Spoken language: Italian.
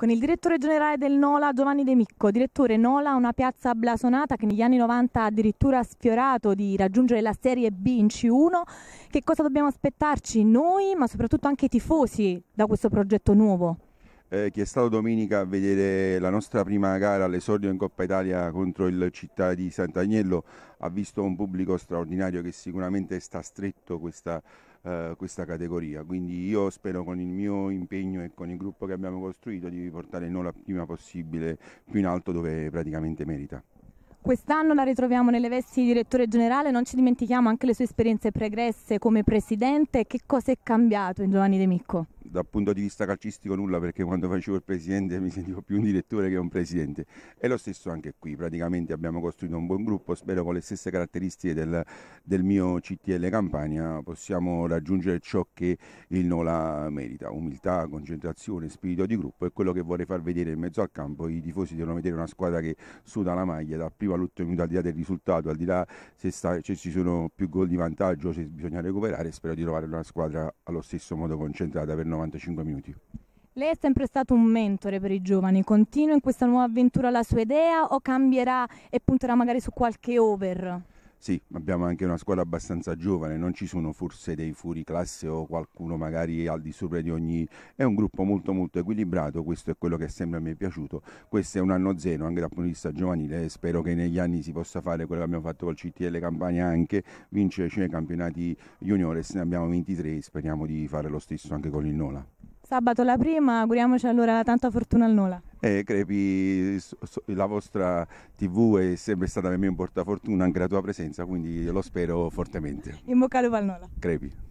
con il direttore generale del Nola Giovanni De Micco. Direttore Nola, una piazza blasonata che negli anni 90 ha addirittura sfiorato di raggiungere la Serie B in C1. Che cosa dobbiamo aspettarci noi, ma soprattutto anche i tifosi, da questo progetto nuovo? eh, chi è stato domenica a vedere la nostra prima gara all'esordio in Coppa Italia contro il Città di Sant'Agnello ha visto un pubblico straordinario che sicuramente sta stretto questa, eh, questa categoria. Quindi io spero con il mio impegno e con il gruppo che abbiamo costruito di portare il Nola prima possibile più in alto dove praticamente merita. Quest'anno la ritroviamo nelle vesti di direttore generale, non ci dimentichiamo anche le sue esperienze pregresse come presidente. Che cosa è cambiato in Giovanni De Micco? dal punto di vista calcistico nulla perché quando facevo il presidente mi sentivo più un direttore che un presidente e lo stesso anche qui praticamente abbiamo costruito un buon gruppo spero con le stesse caratteristiche del, del mio CTL Campania possiamo raggiungere ciò che il Nola merita umiltà, concentrazione, spirito di gruppo e quello che vorrei far vedere in mezzo al campo i tifosi devono vedere una squadra che suda la maglia dal primo all'ultimo minuto al di là del risultato al di là se, sta, se ci sono più gol di vantaggio se bisogna recuperare spero di trovare una squadra allo stesso modo concentrata per noi. 95 minuti. Lei è sempre stato un mentore per i giovani, continua in questa nuova avventura la sua idea o cambierà e punterà magari su qualche over? Sì, abbiamo anche una squadra abbastanza giovane, non ci sono forse dei fuori classe o qualcuno magari al di sopra di ogni... È un gruppo molto molto equilibrato, questo è quello che sempre mi è piaciuto. Questo è un anno zero anche dal punto di vista giovanile eh, spero che negli anni si possa fare quello che abbiamo fatto col CTL Campania anche, vincere cioè i campionati juniores, ne abbiamo 23 e speriamo di fare lo stesso anche con il Nola. Sabato la prima, auguriamoci allora tanta fortuna al Nola eh, Crepi, la vostra TV è sempre stata per me un portafortuna anche la tua presenza, quindi lo spero fortemente. In bocca al lupo al Nola. Crepi.